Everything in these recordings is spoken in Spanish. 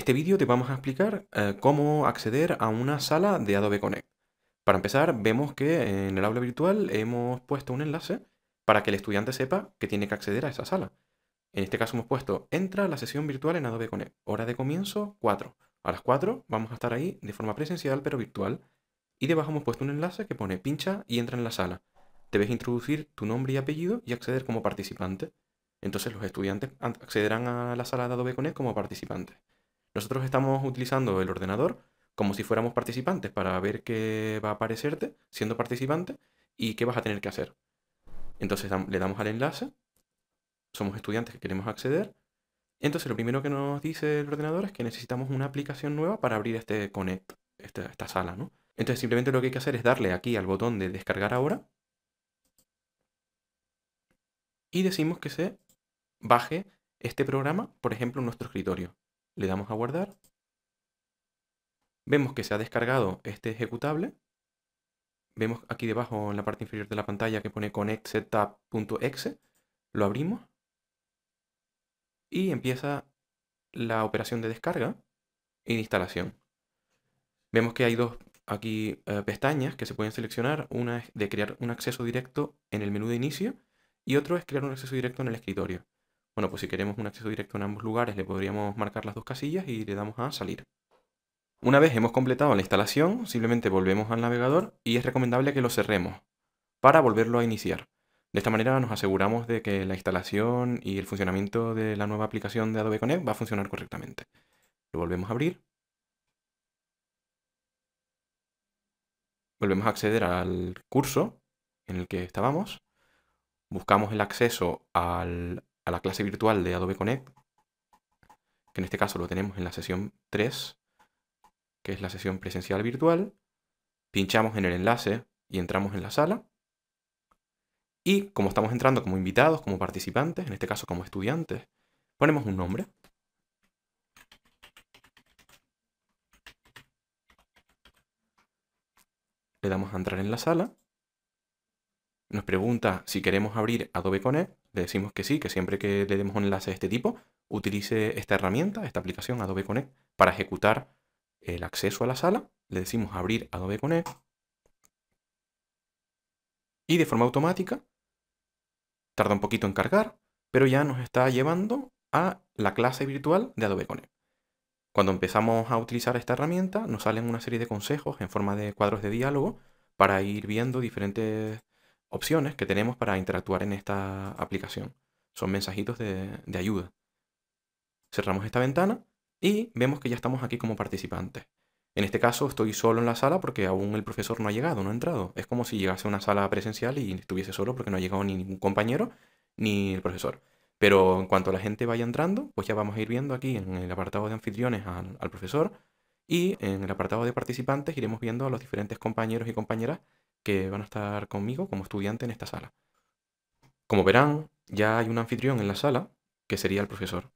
este vídeo te vamos a explicar eh, cómo acceder a una sala de Adobe Connect. Para empezar, vemos que en el aula virtual hemos puesto un enlace para que el estudiante sepa que tiene que acceder a esa sala. En este caso hemos puesto, entra a la sesión virtual en Adobe Connect, hora de comienzo 4. A las 4 vamos a estar ahí de forma presencial pero virtual y debajo hemos puesto un enlace que pone pincha y entra en la sala. Debes introducir tu nombre y apellido y acceder como participante. Entonces los estudiantes accederán a la sala de Adobe Connect como participantes. Nosotros estamos utilizando el ordenador como si fuéramos participantes para ver qué va a aparecerte siendo participante y qué vas a tener que hacer. Entonces le damos al enlace, somos estudiantes que queremos acceder. Entonces lo primero que nos dice el ordenador es que necesitamos una aplicación nueva para abrir este Connect, esta, esta sala, ¿no? Entonces simplemente lo que hay que hacer es darle aquí al botón de descargar ahora y decimos que se baje este programa, por ejemplo, en nuestro escritorio le damos a guardar. Vemos que se ha descargado este ejecutable. Vemos aquí debajo en la parte inferior de la pantalla que pone connect.setup.exe. Lo abrimos y empieza la operación de descarga e instalación. Vemos que hay dos aquí eh, pestañas que se pueden seleccionar. Una es de crear un acceso directo en el menú de inicio y otro es crear un acceso directo en el escritorio. Bueno, pues si queremos un acceso directo en ambos lugares, le podríamos marcar las dos casillas y le damos a salir. Una vez hemos completado la instalación, simplemente volvemos al navegador y es recomendable que lo cerremos para volverlo a iniciar. De esta manera nos aseguramos de que la instalación y el funcionamiento de la nueva aplicación de Adobe Connect va a funcionar correctamente. Lo volvemos a abrir. Volvemos a acceder al curso en el que estábamos. Buscamos el acceso al la clase virtual de Adobe Connect, que en este caso lo tenemos en la sesión 3, que es la sesión presencial virtual, pinchamos en el enlace y entramos en la sala. Y como estamos entrando como invitados, como participantes, en este caso como estudiantes, ponemos un nombre. Le damos a entrar en la sala. Nos pregunta si queremos abrir Adobe Connect le decimos que sí, que siempre que le demos un enlace de este tipo, utilice esta herramienta, esta aplicación Adobe Connect, para ejecutar el acceso a la sala. Le decimos abrir Adobe Connect. Y de forma automática, tarda un poquito en cargar, pero ya nos está llevando a la clase virtual de Adobe Connect. Cuando empezamos a utilizar esta herramienta, nos salen una serie de consejos en forma de cuadros de diálogo para ir viendo diferentes opciones que tenemos para interactuar en esta aplicación. Son mensajitos de, ayuda. Cerramos esta ventana y vemos que ya estamos aquí como participantes. En este caso estoy solo en la sala porque aún el profesor no ha llegado, no ha entrado. Es como si llegase a una sala presencial y estuviese solo porque no ha llegado ni ningún compañero ni el profesor. Pero en cuanto la gente vaya entrando, pues ya vamos a ir viendo aquí en el apartado de anfitriones al profesor y en el apartado de participantes iremos viendo a los diferentes compañeros y compañeras que van a estar conmigo como estudiante en esta sala. Como verán, ya hay un anfitrión en la sala, que sería el profesor.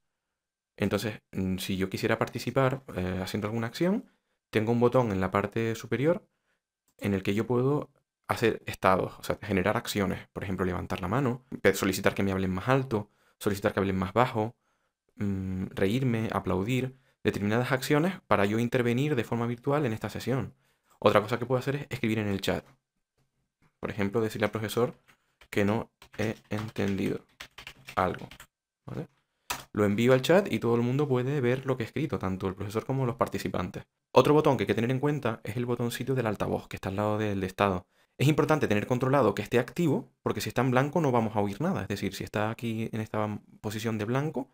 Entonces, mm, si yo quisiera participar eh, haciendo alguna acción, tengo un botón en la parte superior en el que yo puedo hacer estados, o sea, generar acciones. Por ejemplo, levantar la mano, solicitar que me hablen más alto, solicitar que hablen más bajo, mm, reírme, aplaudir, determinadas acciones para yo intervenir de forma virtual en esta sesión. Otra cosa que puedo hacer es escribir en el chat. Por ejemplo, decirle al profesor que no he entendido algo. Lo envío al chat y todo el mundo puede ver lo que he escrito, tanto el profesor como los participantes. Otro botón que hay que tener en cuenta es el botoncito del altavoz, que está al lado del estado. Es importante tener controlado que esté activo, porque si está en blanco no vamos a oír nada. Es decir, si está aquí en esta posición de blanco,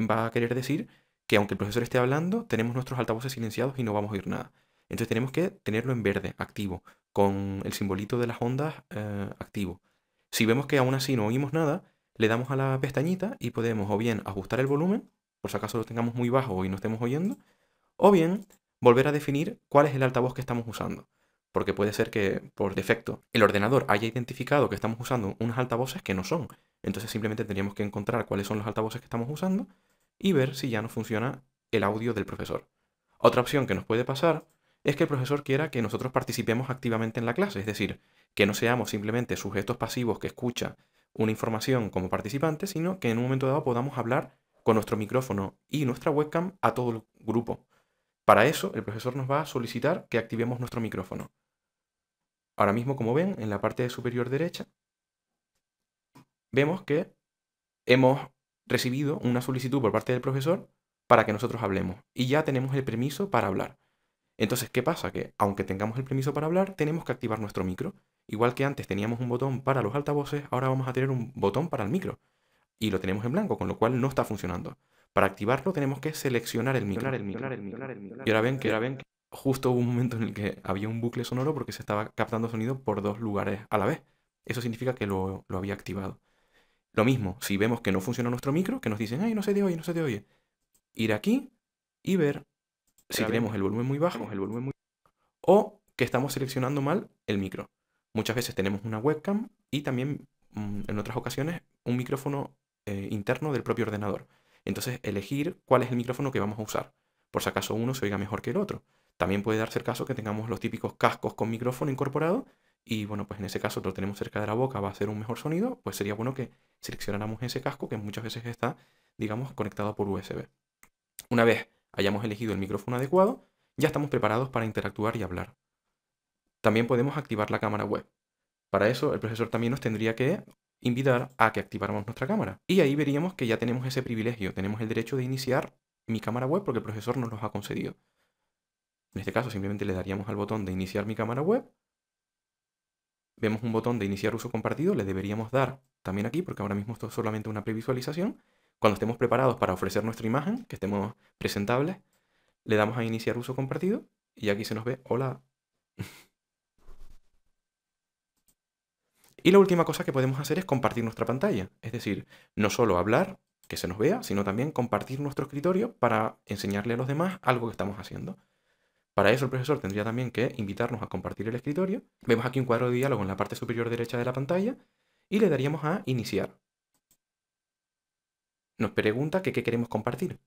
va a querer decir que aunque el profesor esté hablando, tenemos nuestros altavoces silenciados y no vamos a oír nada. Entonces tenemos que tenerlo en verde, activo, con el simbolito de las ondas eh, activo. Si vemos que aún así no oímos nada, le damos a la pestañita y podemos o bien ajustar el volumen, por si acaso lo tengamos muy bajo y no estemos oyendo, o bien volver a definir cuál es el altavoz que estamos usando. Porque puede ser que, por defecto, el ordenador haya identificado que estamos usando unos altavoces que no son. Entonces simplemente tendríamos que encontrar cuáles son los altavoces que estamos usando y ver si ya nos funciona el audio del profesor. Otra opción que nos puede pasar es que el profesor quiera que nosotros participemos activamente en la clase, es decir, que no seamos simplemente sujetos pasivos que escucha una información como participantes, sino que en un momento dado podamos hablar con nuestro micrófono y nuestra webcam a todo el grupo. Para eso, el profesor nos va a solicitar que activemos nuestro micrófono. Ahora mismo, como ven, en la parte superior derecha, vemos que hemos recibido una solicitud por parte del profesor para que nosotros hablemos y ya tenemos el permiso para hablar. Entonces, ¿qué pasa? Que aunque tengamos el permiso para hablar, tenemos que activar nuestro micro. Igual que antes teníamos un botón para los altavoces, ahora vamos a tener un botón para el micro. Y lo tenemos en blanco, con lo cual no está funcionando. Para activarlo tenemos que seleccionar el micro. El micro, el Y ahora ven que, justo hubo un momento en el que había un bucle sonoro porque se estaba captando sonido por dos lugares a la vez. Eso significa que lo, lo había activado. Lo mismo, si vemos que no funciona nuestro micro, que nos dicen, ay, no se te oye, no se te oye, ir aquí y ver si tenemos el volumen muy bajo, el volumen muy o que estamos seleccionando mal el micro. Muchas veces tenemos una webcam y también mm, en otras ocasiones un micrófono eh, interno del propio ordenador. Entonces, elegir cuál es el micrófono que vamos a usar, por si acaso uno se oiga mejor que el otro. También puede darse el caso que tengamos los típicos cascos con micrófono incorporado y bueno, pues en ese caso lo tenemos cerca de la boca, va a ser un mejor sonido, pues sería bueno que seleccionáramos ese casco que muchas veces está, digamos, conectado por USB. Una vez hayamos elegido el micrófono adecuado, ya estamos preparados para interactuar y hablar. También podemos activar la cámara web. Para eso, el profesor también nos tendría que invitar a que activáramos nuestra cámara. Y ahí veríamos que ya tenemos ese privilegio, tenemos el derecho de iniciar mi cámara web porque el profesor nos los ha concedido. En este caso, simplemente le daríamos al botón de iniciar mi cámara web. Vemos un botón de iniciar uso compartido, le deberíamos dar también aquí, porque ahora mismo esto es solamente una previsualización, cuando estemos preparados para ofrecer nuestra imagen, que estemos presentables, le damos a iniciar uso compartido y aquí se nos ve hola. y la última cosa que podemos hacer es compartir nuestra pantalla, es decir, no solo hablar, que se nos vea, sino también compartir nuestro escritorio para enseñarle a los demás algo que estamos haciendo. Para eso el profesor tendría también que invitarnos a compartir el escritorio. Vemos aquí un cuadro de diálogo en la parte superior derecha de la pantalla y le daríamos a iniciar nos pregunta qué queremos compartir.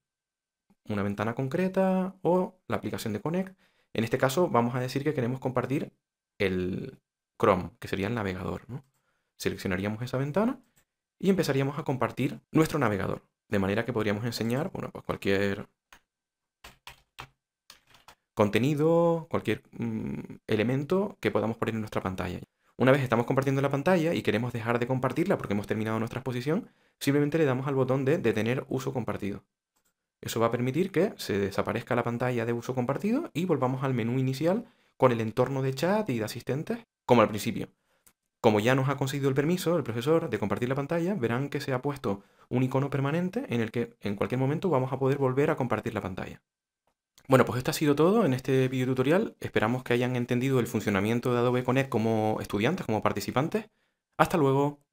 Una ventana concreta o la aplicación de Connect. En este caso vamos a decir que queremos compartir el Chrome, que sería el navegador. ¿no? Seleccionaríamos esa ventana y empezaríamos a compartir nuestro navegador. De manera que podríamos enseñar bueno, pues, cualquier contenido, cualquier mm, elemento que podamos poner en nuestra pantalla. Una vez estamos compartiendo la pantalla y queremos dejar de compartirla porque hemos terminado nuestra exposición, simplemente le damos al botón de detener uso compartido. Eso va a permitir que se desaparezca la pantalla de uso compartido y volvamos al menú inicial con el entorno de chat y de asistentes como al principio. Como ya nos ha conseguido el permiso el profesor de compartir la pantalla, verán que se ha puesto un icono permanente en el que en cualquier momento vamos a poder volver a compartir la pantalla. Bueno, pues esto ha sido todo en este video tutorial. Esperamos que hayan entendido el funcionamiento de Adobe Connect como estudiantes, como participantes. ¡Hasta luego!